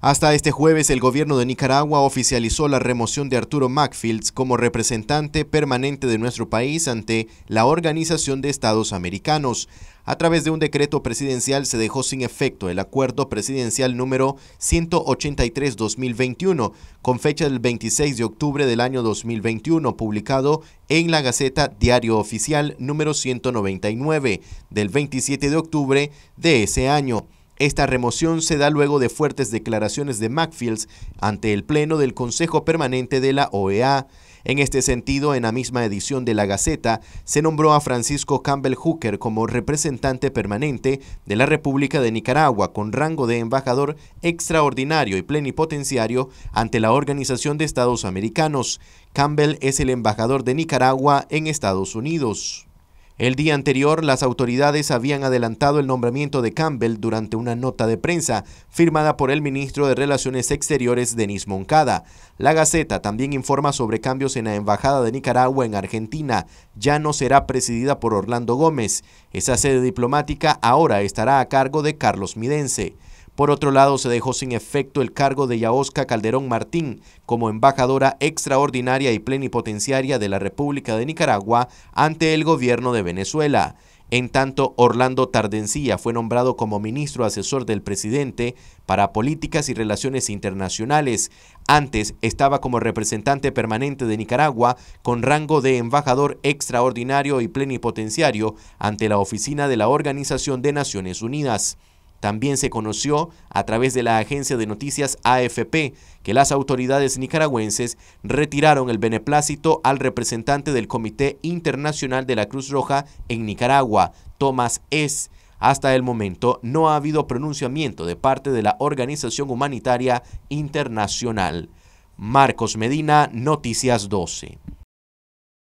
Hasta este jueves, el gobierno de Nicaragua oficializó la remoción de Arturo Macfields como representante permanente de nuestro país ante la Organización de Estados Americanos. A través de un decreto presidencial se dejó sin efecto el acuerdo presidencial número 183-2021, con fecha del 26 de octubre del año 2021, publicado en la Gaceta Diario Oficial número 199, del 27 de octubre de ese año. Esta remoción se da luego de fuertes declaraciones de Macfields ante el Pleno del Consejo Permanente de la OEA. En este sentido, en la misma edición de la Gaceta, se nombró a Francisco Campbell Hooker como representante permanente de la República de Nicaragua con rango de embajador extraordinario y plenipotenciario ante la Organización de Estados Americanos. Campbell es el embajador de Nicaragua en Estados Unidos. El día anterior, las autoridades habían adelantado el nombramiento de Campbell durante una nota de prensa firmada por el ministro de Relaciones Exteriores, Denis Moncada. La Gaceta también informa sobre cambios en la Embajada de Nicaragua en Argentina. Ya no será presidida por Orlando Gómez. Esa sede diplomática ahora estará a cargo de Carlos Midense. Por otro lado, se dejó sin efecto el cargo de Yaosca Calderón Martín como embajadora extraordinaria y plenipotenciaria de la República de Nicaragua ante el gobierno de Venezuela. En tanto, Orlando Tardencía fue nombrado como ministro asesor del presidente para políticas y relaciones internacionales. Antes estaba como representante permanente de Nicaragua con rango de embajador extraordinario y plenipotenciario ante la oficina de la Organización de Naciones Unidas. También se conoció a través de la agencia de noticias AFP que las autoridades nicaragüenses retiraron el beneplácito al representante del Comité Internacional de la Cruz Roja en Nicaragua, Tomás S. Hasta el momento no ha habido pronunciamiento de parte de la Organización Humanitaria Internacional. Marcos Medina, Noticias 12.